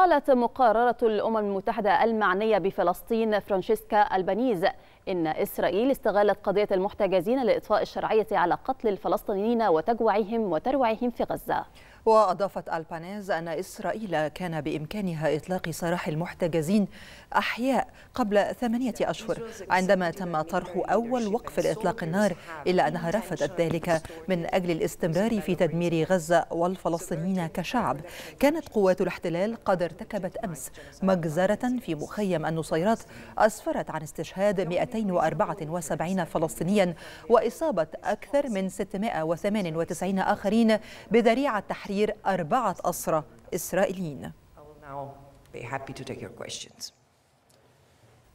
قالت مقررة الأمم المتحدة المعنية بفلسطين فرانشيسكا البانيز إن إسرائيل استغلت قضية المحتجزين لإطفاء الشرعية على قتل الفلسطينيين وتجوعهم وتروعهم في غزة وأضافت ألبانيز أن إسرائيل كان بإمكانها إطلاق سراح المحتجزين أحياء قبل ثمانية أشهر عندما تم طرح أول وقف لإطلاق النار إلا أنها رفضت ذلك من أجل الاستمرار في تدمير غزة والفلسطينيين كشعب كانت قوات الاحتلال قد ارتكبت أمس مجزرة في مخيم النصيرات أسفرت عن استشهاد 274 فلسطينيا وإصابة أكثر من 698 آخرين بذريعة تحرير تحرير أربعة أسرى إسرائيليين.